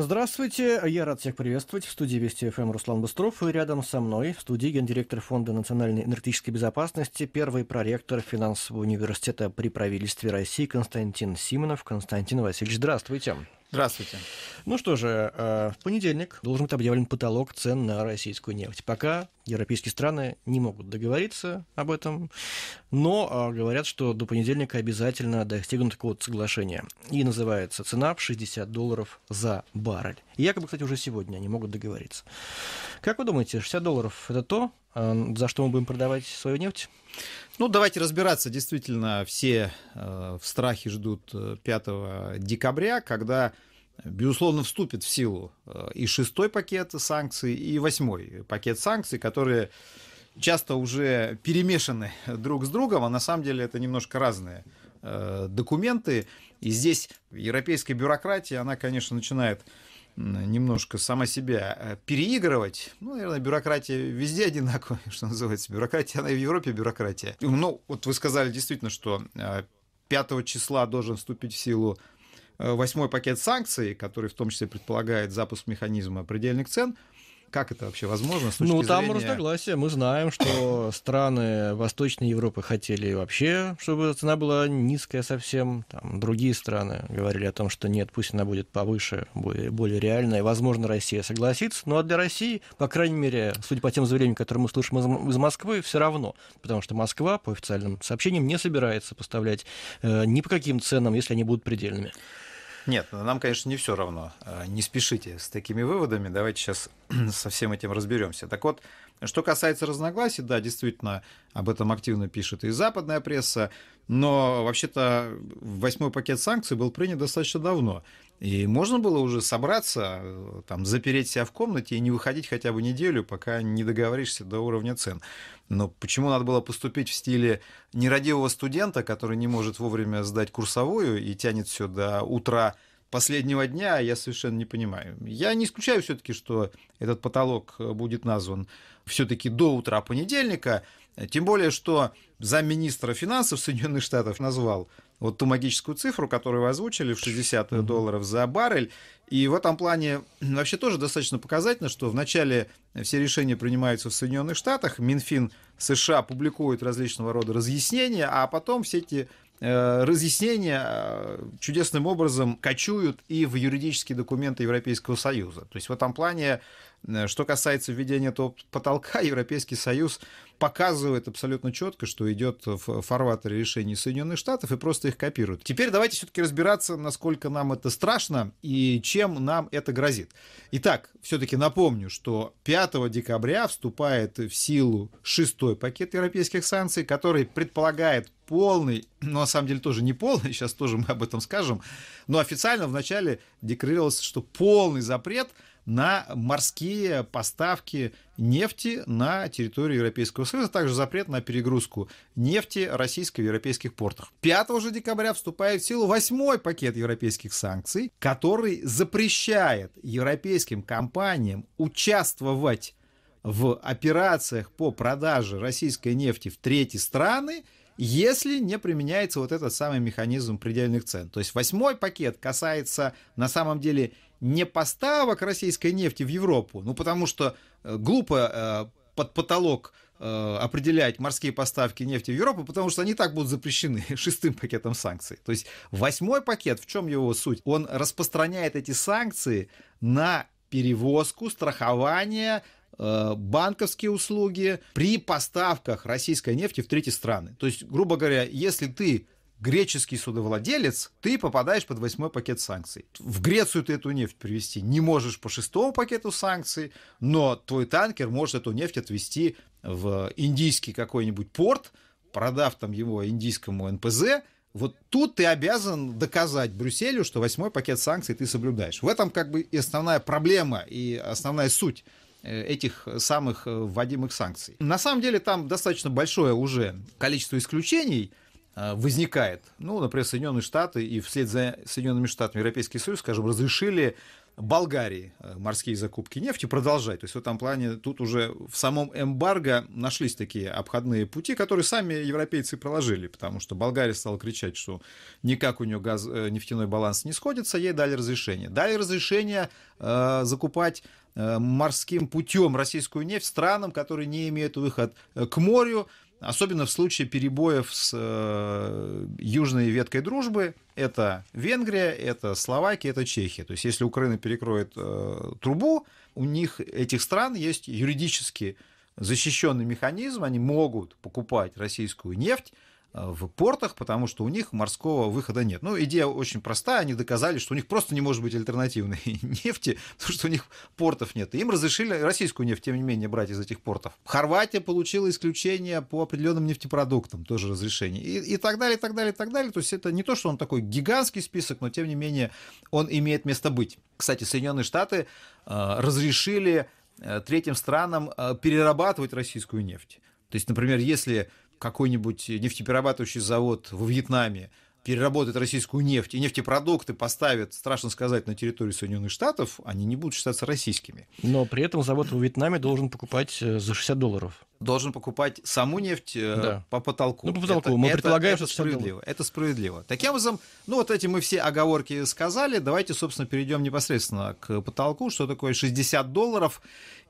Здравствуйте, я рад всех приветствовать. В студии Вести ФМ Руслан Быстров и рядом со мной в студии гендиректор Фонда национальной энергетической безопасности, первый проректор финансового университета при правительстве России Константин Симонов. Константин Васильевич, здравствуйте. Здравствуйте. Ну что же, э, в понедельник должен быть объявлен потолок цен на российскую нефть. Пока европейские страны не могут договориться об этом, но а, говорят, что до понедельника обязательно достигнут какого-то соглашения. И называется цена в 60 долларов за баррель. И якобы, кстати, уже сегодня они могут договориться. Как вы думаете, 60 долларов это то, а, за что мы будем продавать свою нефть? Ну, давайте разбираться. Действительно, все э, в страхе ждут 5 э, декабря, когда безусловно, вступит в силу э, и шестой пакет санкций, и восьмой пакет санкций, которые часто уже перемешаны друг с другом, а на самом деле это немножко разные э, документы. И здесь европейская бюрократия, она, конечно, начинает немножко сама себя э, переигрывать. Ну, наверное, бюрократия везде одинаковая, что называется. Бюрократия, она и в Европе бюрократия. Ну, вот вы сказали действительно, что 5 числа должен вступить в силу Э, восьмой пакет санкций, который в том числе предполагает запуск механизма предельных цен, как это вообще возможно? С ну, там зрения... разногласия. Мы знаем, что страны Восточной Европы хотели вообще, чтобы цена была низкая совсем. Там другие страны говорили о том, что нет, пусть она будет повыше, более, более реальная. Возможно, Россия согласится. Но ну, а для России, по крайней мере, судя по тем заверениям, которые мы слышим из, из Москвы, все равно. Потому что Москва, по официальным сообщениям, не собирается поставлять э, ни по каким ценам, если они будут предельными. Нет, ну, нам, конечно, не все равно. А, не спешите с такими выводами. Давайте сейчас со всем этим разберемся. Так вот, что касается разногласий, да, действительно, об этом активно пишет и западная пресса, но вообще-то восьмой пакет санкций был принят достаточно давно. И можно было уже собраться, э, там, запереть себя в комнате и не выходить хотя бы неделю, пока не договоришься до уровня цен. Но почему надо было поступить в стиле нерадивого студента, который не может вовремя сдать курсовую и тянет все до утра последнего дня, я совершенно не понимаю. Я не исключаю все-таки, что этот потолок э, будет назван все-таки до утра понедельника, тем более, что замминистра финансов Соединенных Штатов назвал вот ту магическую цифру, которую вы озвучили, в 60 долларов за баррель. И в этом плане вообще тоже достаточно показательно, что вначале все решения принимаются в Соединенных Штатах, Минфин США публикует различного рода разъяснения, а потом все эти Э, разъяснения э, чудесным образом кочуют и в юридические документы Европейского Союза. То есть в этом плане, э, что касается введения этого потолка, Европейский Союз показывает абсолютно четко, что идет в фарватере решений Соединенных Штатов и просто их копирует. Теперь давайте все-таки разбираться, насколько нам это страшно и чем нам это грозит. Итак, все-таки напомню, что 5 декабря вступает в силу шестой пакет европейских санкций, который предполагает полный, но ну, на самом деле тоже не полный, сейчас тоже мы об этом скажем, но официально вначале декларировалось, что полный запрет на морские поставки нефти на территорию Европейского Союза, а также запрет на перегрузку нефти российской в европейских портах. 5 же декабря вступает в силу восьмой пакет европейских санкций, который запрещает европейским компаниям участвовать в операциях по продаже российской нефти в третьи страны – если не применяется вот этот самый механизм предельных цен. То есть восьмой пакет касается на самом деле не поставок российской нефти в Европу, ну потому что э, глупо э, под потолок э, определять морские поставки нефти в Европу, потому что они так будут запрещены шестым пакетом санкций. То есть восьмой пакет, в чем его суть? Он распространяет эти санкции на перевозку, страхование, Э, банковские услуги при поставках российской нефти в третьи страны. То есть, грубо говоря, если ты греческий судовладелец, ты попадаешь под восьмой пакет санкций. В Грецию ты эту нефть привезти не можешь по шестому пакету санкций, но твой танкер может эту нефть отвезти в индийский какой-нибудь порт, продав там его индийскому НПЗ, вот тут ты обязан доказать Брюсселю, что восьмой пакет санкций ты соблюдаешь. В этом как бы и основная проблема, и основная суть Э, этих самых э, вводимых санкций. На самом деле там достаточно большое уже количество исключений э, возникает. Ну, например, Соединенные Штаты и вслед за Соединенными Штатами Европейский Союз, скажем, разрешили Болгарии э, морские закупки нефти продолжать. То есть в этом плане тут уже в самом эмбарго нашлись такие обходные пути, которые сами европейцы проложили, потому что Болгария стала кричать, что никак у нее газ, э, нефтяной баланс не сходится, ей дали разрешение. Дали разрешение э, закупать э, морским путем российскую нефть странам, которые не имеют выход к морю, Особенно в случае перебоев с э, южной веткой дружбы. Это Венгрия, это Словакия, это Чехия. То есть, если Украина перекроет э, трубу, у них, этих стран, есть юридически защищенный механизм. Они могут покупать российскую нефть в портах, потому что у них морского выхода нет. Ну, идея очень простая, они доказали, что у них просто не может быть альтернативной нефти, потому что у них портов нет. И им разрешили российскую нефть, тем не менее, брать из этих портов. Хорватия получила исключение по определенным нефтепродуктам, тоже разрешение. И, и так далее, и так далее, и так далее. То есть это не то, что он такой гигантский список, но, тем не менее, он имеет место быть. Кстати, Соединенные Штаты э, разрешили э, третьим странам э, перерабатывать российскую нефть. То есть, например, если какой-нибудь нефтеперерабатывающий завод во Вьетнаме переработают российскую нефть и нефтепродукты поставят, страшно сказать, на территорию Соединенных Штатов, они не будут считаться российскими. Но при этом завод в Вьетнаме должен покупать э, за 60 долларов. Должен покупать саму нефть э, да. по потолку. Ну, по потолку. Это, мы это, предполагаем, это, это справедливо. Это справедливо. Таким образом, ну вот эти мы все оговорки сказали. Давайте, собственно, перейдем непосредственно к потолку. Что такое 60 долларов?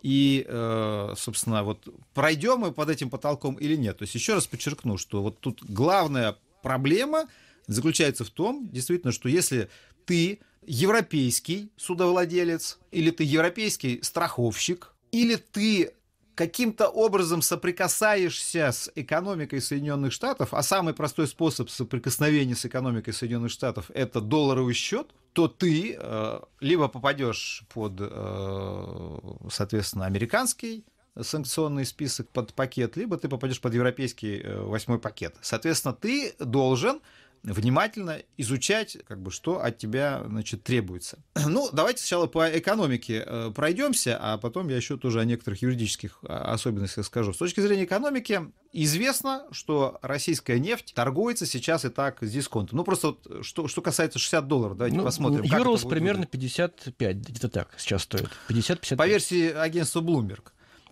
И, э, собственно, вот пройдем мы под этим потолком или нет. То есть еще раз подчеркну, что вот тут главная проблема – заключается в том, действительно, что если ты европейский судовладелец, или ты европейский страховщик, или ты каким-то образом соприкасаешься с экономикой Соединенных Штатов, а самый простой способ соприкосновения с экономикой Соединенных Штатов – это долларовый счет, то ты э, либо попадешь под, э, соответственно, американский санкционный список под пакет, либо ты попадешь под европейский э, восьмой пакет. Соответственно, ты должен внимательно изучать, как бы, что от тебя значит, требуется. Ну, давайте сначала по экономике э, пройдемся, а потом я еще тоже о некоторых юридических а, особенностях скажу. С точки зрения экономики, известно, что российская нефть торгуется сейчас и так с дисконтом. Ну, просто вот, что, что касается 60 долларов, давайте ну, посмотрим. Юрлс примерно 55, где-то так сейчас стоит. 50-55. По версии агентства Bloomberg.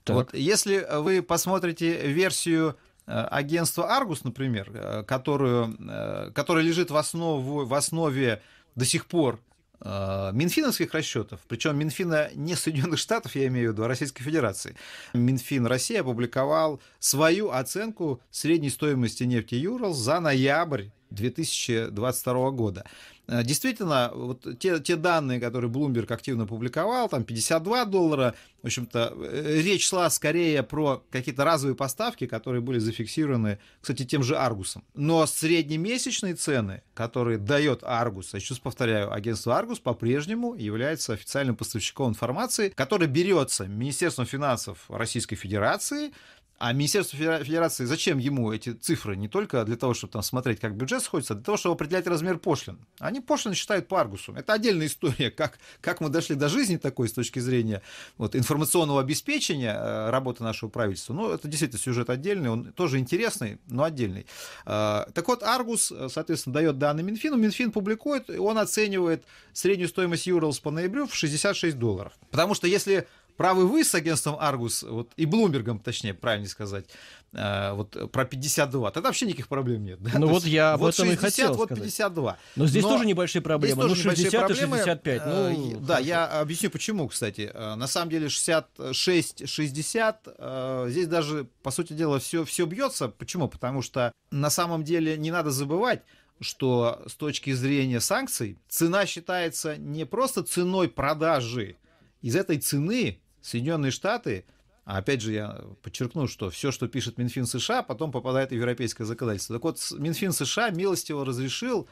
Так. Вот если вы посмотрите версию Э, агентство Аргус, например, э, которое, э, которое лежит в, основу, в основе до сих пор Минфиновских расчетов, причем Минфина не Соединенных Штатов, я имею в виду, а Российской Федерации. Минфин России опубликовал свою оценку средней стоимости нефти Юрал за ноябрь 2022 года. Э, действительно, вот те, те данные, которые Bloomberg активно публиковал, там 52 доллара, в общем-то, э, речь шла скорее про какие-то разовые поставки, которые были зафиксированы, кстати, тем же Аргусом. Но среднемесячные цены, которые дает Аргус, я еще раз повторяю, агентство Аргус по-прежнему является официальным поставщиком информации, который берется Министерством финансов Российской Федерации а Министерство Федерации, зачем ему эти цифры? Не только для того, чтобы там смотреть, как бюджет сходится, а для того, чтобы определять размер пошлин. Они пошлины считают по Аргусу. Это отдельная история, как, как мы дошли до жизни такой с точки зрения вот, информационного обеспечения э, работы нашего правительства. Ну, это действительно сюжет отдельный, он тоже интересный, но отдельный. Э, так вот, Аргус, э, соответственно, дает данные Минфину, Минфин публикует, и он оценивает среднюю стоимость Юрлс по ноябрю в 66 долларов. Потому что если правы вы с агентством Аргус, вот, и Блумбергом, точнее, правильно сказать, э, вот про 52, тогда вообще никаких проблем нет. Да? Ну То вот есть, я об вот этом 60, и хотел сказать. вот 52. Но здесь Но тоже небольшие проблемы, здесь тоже 60 ну, небольшие проблемы. 65. Ну, э, да, я объясню почему, кстати. Э, на самом деле 66-60, э, здесь даже, по сути дела, все, все бьется. Почему? Потому что на самом деле не надо забывать, что с точки зрения санкций цена считается не просто ценой продажи, из этой цены Соединенные Штаты, а опять же я подчеркну, что все, что пишет Минфин США, потом попадает в европейское законодательство. Так вот, Минфин США милостиво разрешил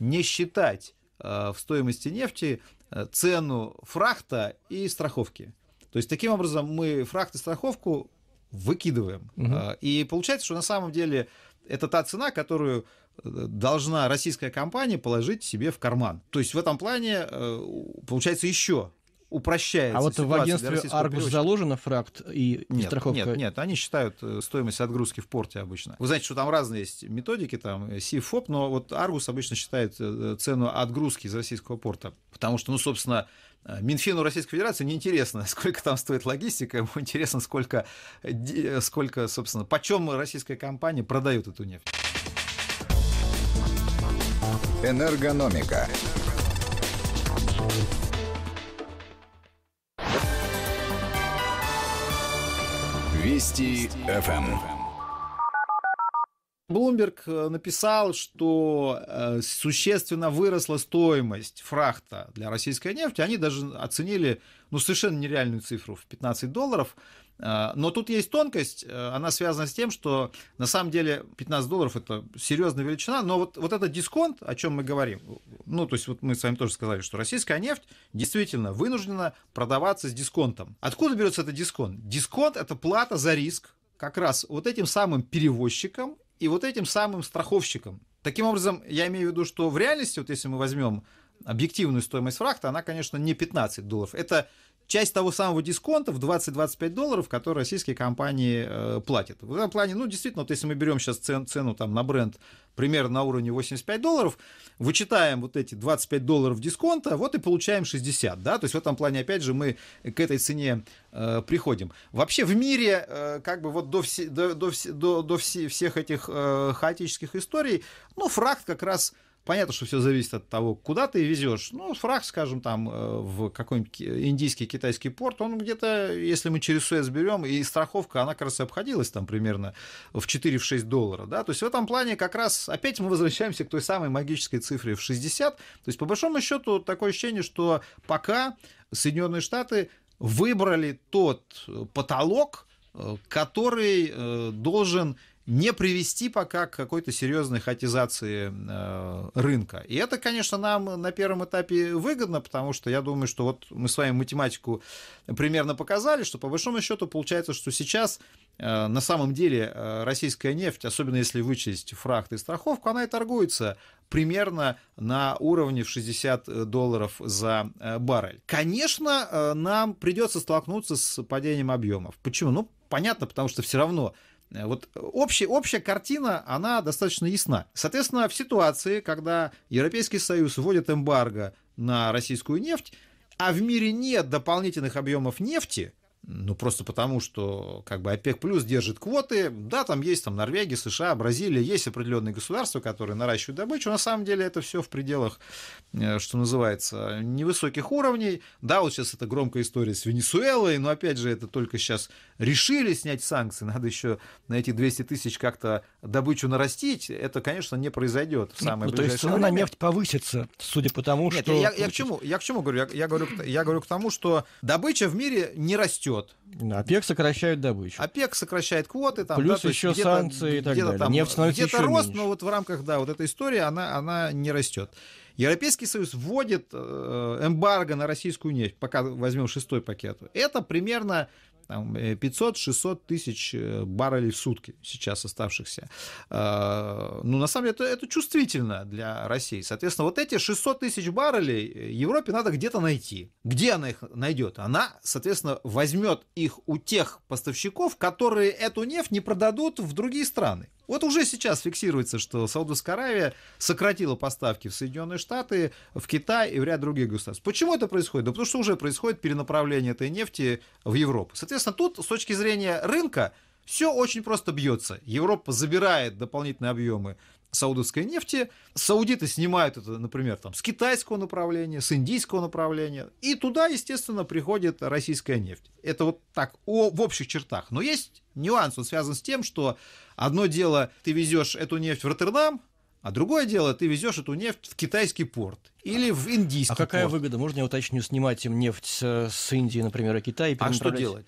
не считать э, в стоимости нефти э, цену фрахта и страховки. То есть таким образом мы фрахт и страховку выкидываем. Угу. И получается, что на самом деле это та цена, которую должна российская компания положить себе в карман. То есть в этом плане получается еще упрощается. А вот в агентстве Аргус приручника. заложена фракт и не нет, страховка? Нет, нет, они считают э, стоимость отгрузки в порте обычно. Вы знаете, что там разные есть методики, там СИФОП, э, но вот Аргус обычно считает э, цену отгрузки из российского порта, потому что, ну, собственно, Минфину Российской Федерации не интересно, сколько там стоит логистика, ему интересно, сколько, сколько собственно, почем российская компания продает эту нефть. Энергономика. Вести ФМ. Эм. Блумберг э, написал, что э, существенно выросла стоимость фрахта для российской нефти. Они даже оценили ну, совершенно нереальную цифру в 15 долларов. А, но тут есть тонкость, э, она связана с тем, что на самом деле 15 долларов это серьезная величина, но вот, вот этот дисконт, о чем мы говорим, ну, то есть вот мы с вами тоже сказали, что российская нефть действительно вынуждена продаваться с дисконтом. Откуда берется этот дисконт? Дисконт – это плата за риск как раз вот этим самым перевозчиком и вот этим самым страховщиком Таким образом, я имею в виду, что в реальности, вот если мы возьмем объективную стоимость фрахта, она, конечно, не 15 долларов. Это часть того самого дисконта в 20-25 долларов, который российские компании э, платят. В этом плане, ну, действительно, вот если мы берем сейчас цен, цену там, на бренд примерно на уровне 85 долларов, вычитаем вот эти 25 долларов дисконта, вот и получаем 60, да, то есть в этом плане, опять же, мы к этой цене э, приходим. Вообще в мире, э, как бы вот до, все, до, до, до, до все, всех этих э, хаотических историй, ну, фракт как раз понятно, что все зависит от того, куда ты везешь. Ну, фраг, скажем, там э, в какой-нибудь индийский, китайский порт, он где-то, если мы через Суэц берем, и страховка, она как раз обходилась там примерно в 4-6 долларов. Да? То есть в этом плане как раз опять мы возвращаемся к той самой магической цифре в 60. То есть по большому счету такое ощущение, что пока Соединенные Штаты выбрали тот потолок, э, который э, должен не привести пока к какой-то серьезной хатизации э, рынка. И это, конечно, нам на первом этапе выгодно, потому что я думаю, что вот мы с вами математику примерно показали, что по большому счету получается, что сейчас э, на самом деле э, российская нефть, особенно если вычесть фрахт и страховку, она и торгуется примерно на уровне в 60 долларов за э, баррель. Конечно, э, нам придется столкнуться с падением объемов. Почему? Ну, понятно, потому что все равно Э, вот э, общая, общая картина, она достаточно ясна. Соответственно, в ситуации, когда Европейский Союз вводит эмбарго на российскую нефть, а в мире нет дополнительных объемов нефти – ну, просто потому, что как бы ОПЕК плюс держит квоты. Да, там есть там Норвегия, США, Бразилия, есть определенные государства, которые наращивают добычу. На самом деле это все в пределах, э, что называется, невысоких уровней. Да, вот сейчас это громкая история с Венесуэлой, но опять же, это только сейчас решили снять санкции. Надо еще на эти 200 тысяч как-то добычу нарастить. Это, конечно, не произойдет в ну, самое ну, ближайшее то есть время. цена на нефть повысится, судя по тому, Нет, что... Я, я, я, к чему, я к чему говорю? Я, я, говорю, я говорю к тому, что добыча в мире не растет идет. ОПЕК сокращает добычу. ОПЕК сокращает квоты. Там, Плюс да, еще санкции и так далее. Там, Нефть становится Где-то еще рост, меньше. но вот в рамках да, вот этой истории она, она не растет. Европейский Союз вводит э, эмбарго на российскую нефть, пока возьмем шестой пакет. Это примерно там 500-600 э, тысяч э, баррелей в сутки сейчас оставшихся. А, ну, на самом деле, это, это чувствительно для России. Соответственно, вот эти 600 тысяч баррелей э, Европе надо где-то найти. Где она их найдет? Она, соответственно, возьмет их у тех поставщиков, которые эту нефть не продадут в другие страны. Вот уже сейчас фиксируется, что Саудовская Аравия сократила поставки в Соединенные Штаты, в Китай и в ряд других государств. Почему это происходит? Да потому что уже происходит перенаправление этой нефти в Европу. Соответственно, тут с точки зрения рынка все очень просто бьется. Европа забирает дополнительные объемы саудовской нефти. Саудиты снимают это, например, там, с китайского направления, с индийского направления. И туда, естественно, приходит российская нефть. Это вот так о, в общих чертах. Но есть нюанс, он связан с тем, что одно дело, ты везешь эту нефть в Роттердам, а другое дело, ты везешь эту нефть в китайский порт или в индийский порт. А какая порт. выгода? Можно я уточню, снимать им нефть с, с Индии, например, а Китай? И а что делать?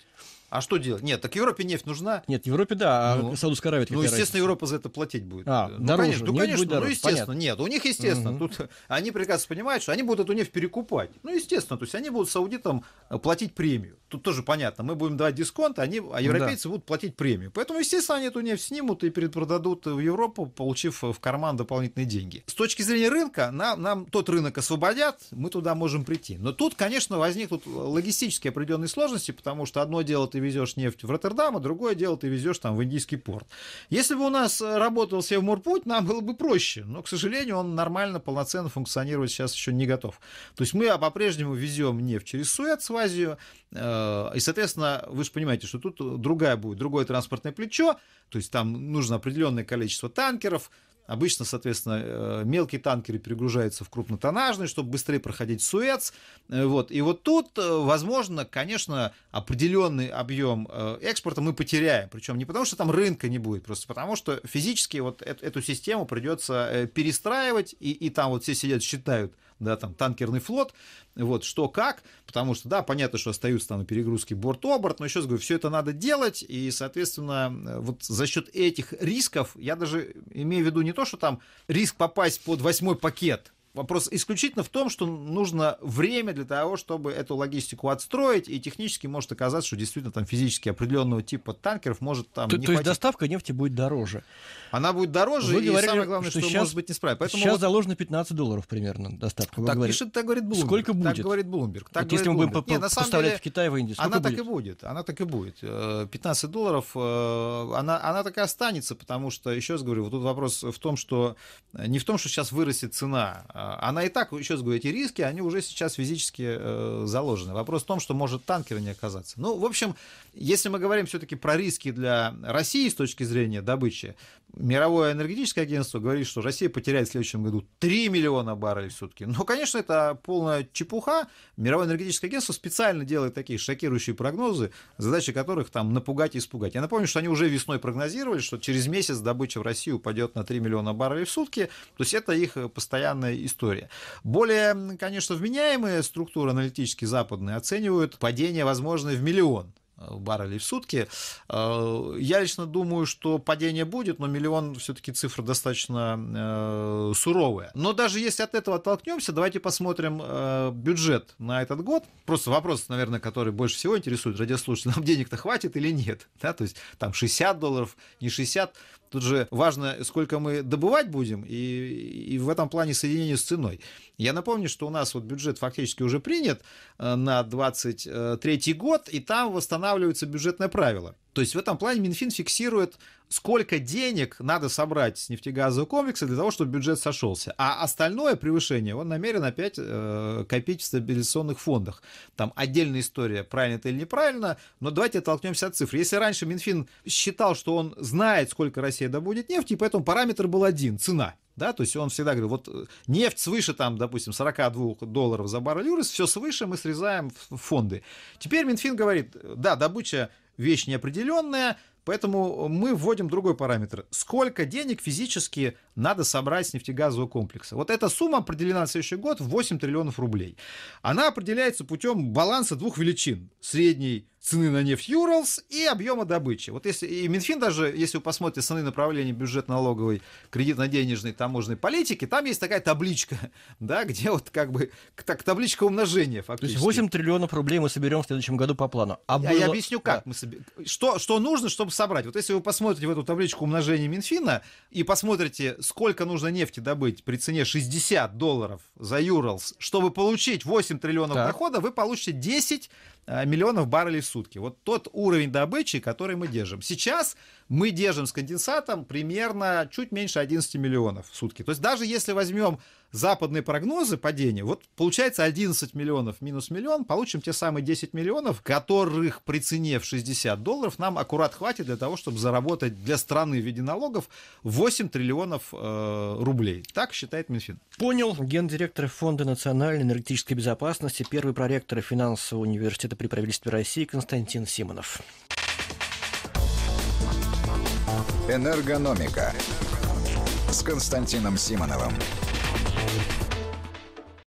А что делать? Нет, так Европе нефть нужна. Нет, Европе да, а ну, а Саудовская Аравия. Ну, естественно, разница? Европа за это платить будет. А, ну, дороже. Конечно, ну, конечно, дороже, ну, ну естественно, понятно. нет. У них, естественно, угу. тут они прекрасно понимают, что они будут эту нефть перекупать. Ну, естественно, то есть они будут саудитам э, платить премию. Тут тоже понятно, мы будем давать дисконт, а они, а европейцы да. будут платить премию. Поэтому, естественно, они эту нефть снимут и перепродадут в Европу, получив э, в карман дополнительные деньги. С точки зрения рынка, нам, нам тот рынок освободят, мы туда можем прийти. Но тут, конечно, возникнут э, логистические определенные сложности, потому что одно дело это везешь нефть в Роттердам, а другое дело ты везешь там в индийский порт. Если бы у нас э, работал Севморпуть, нам было бы проще, но, к сожалению, он нормально, полноценно функционировать сейчас еще не готов. То есть мы а, по-прежнему везем нефть через Суэц в Азию, э, и, соответственно, вы же понимаете, что тут другая будет, другое транспортное плечо, то есть там нужно определенное количество танкеров, Обычно, соответственно, э, мелкие танкеры перегружаются в крупнотоннажные, чтобы быстрее проходить Суэц. Э, вот. И вот тут, э, возможно, конечно, определенный объем экспорта мы потеряем. Причем не потому, что там рынка не будет, просто потому, что физически вот эту систему придется перестраивать, и, и там вот все сидят, считают – да, там, танкерный флот, вот, что как, потому что, да, понятно, что остаются там перегрузки борт-оборт, но еще раз говорю, все это надо делать, и, соответственно, вот за счет этих рисков, я даже имею в виду не то, что там риск попасть под восьмой пакет, Вопрос исключительно в том, что нужно время для того, чтобы эту логистику отстроить, и технически может оказаться, что действительно там физически определенного типа танкеров может там то, не То хватить. есть доставка нефти будет дороже? Она будет дороже, Вы и говорили, самое главное, что, что сейчас, может быть не справится. Поэтому сейчас вот... заложено 15 долларов примерно доставка. так говорите. пишет, так говорит Блумберг. Сколько будет? Так говорит Блумберг. Так вот говорит если мы будем поставлять деле, в Китай, в Индию, Она будет? так и будет, она так и будет. 15 э, долларов, э, она, она так и останется, потому что, еще раз говорю, вот тут вопрос в том, что э, не в том, что сейчас вырастет цена, а, она и так, еще раз говорю, эти риски, они уже сейчас физически э, заложены. Вопрос в том, что может танкера не оказаться. Ну, в общем, если мы говорим все-таки про риски для России с точки зрения добычи, Мировое энергетическое агентство говорит, что Россия потеряет в следующем году 3 миллиона баррелей в сутки. Но, ну, конечно, это полная чепуха. Мировое энергетическое агентство специально делает такие шокирующие прогнозы, задача которых там напугать и испугать. Я напомню, что они уже весной прогнозировали, что через месяц добыча в России упадет на 3 миллиона баррелей в сутки. То есть это их постоянная история. Более, конечно, вменяемые структуры аналитические западные оценивают падение, возможное, в миллион Э, баррелей в сутки. Э, я лично думаю, что падение будет, но миллион все-таки цифра достаточно э, суровая. Но даже если от этого оттолкнемся, давайте посмотрим бюджет на этот год. Просто вопрос, наверное, который больше всего интересует радиослушателей. Нам денег-то хватит или нет? Да? То есть там 60 долларов, не 60. Тут же важно, сколько мы добывать будем, и, и в этом плане соединение с ценой. Я напомню, что у нас вот бюджет фактически уже принят э, на 2023 э, год, и там восстанавливается бюджетное правило. То есть в этом плане Минфин фиксирует, сколько денег надо собрать с нефтегазового комплекса для того, чтобы бюджет сошелся. А остальное превышение он намерен опять э, копить в стабилизационных фондах. Там отдельная история, правильно это или неправильно, но давайте оттолкнемся от цифр. Если раньше Минфин считал, что он знает, сколько Россия добудет нефти, поэтому параметр был один – цена. Да, то есть он всегда говорил, вот э, нефть свыше, там, допустим, 42 долларов за баррель ЮРИС, все свыше мы срезаем в фонды. Теперь Минфин говорит, да, добыча вещь неопределенная, поэтому мы вводим другой параметр. Сколько денег физически надо собрать с нефтегазового комплекса. Вот эта сумма определена на следующий год в 8 триллионов рублей. Она определяется путем баланса двух величин. Средней цены на нефть Юралс и объема добычи. Вот если, и Минфин даже, если вы посмотрите основные направления бюджетно-налоговой, кредитно-денежной, таможенной политики, там есть такая табличка, да, где вот как бы так, табличка умножения фактически. То есть 8 триллионов рублей мы соберем в следующем году по плану. А было... я, я объясню, как да. мы соберем. Что, что нужно, чтобы собрать. Вот если вы посмотрите в эту табличку умножения Минфина и посмотрите сколько нужно нефти добыть при цене 60 долларов за Юралс, чтобы получить 8 триллионов так. дохода, вы получите 10 а, миллионов баррелей в сутки. Вот тот уровень добычи, который мы держим. Сейчас мы держим с конденсатом примерно чуть меньше 11 миллионов в сутки. То есть даже если возьмем западные прогнозы падения, вот получается 11 миллионов минус миллион, получим те самые 10 миллионов, которых при цене в 60 долларов нам аккурат хватит для того, чтобы заработать для страны в виде налогов 8 триллионов э, рублей. Так считает Минфин. Понял. Гендиректор Фонда национальной энергетической безопасности, первый проректор финансового университета при правительстве России Константин Симонов. Энергономика с Константином Симоновым.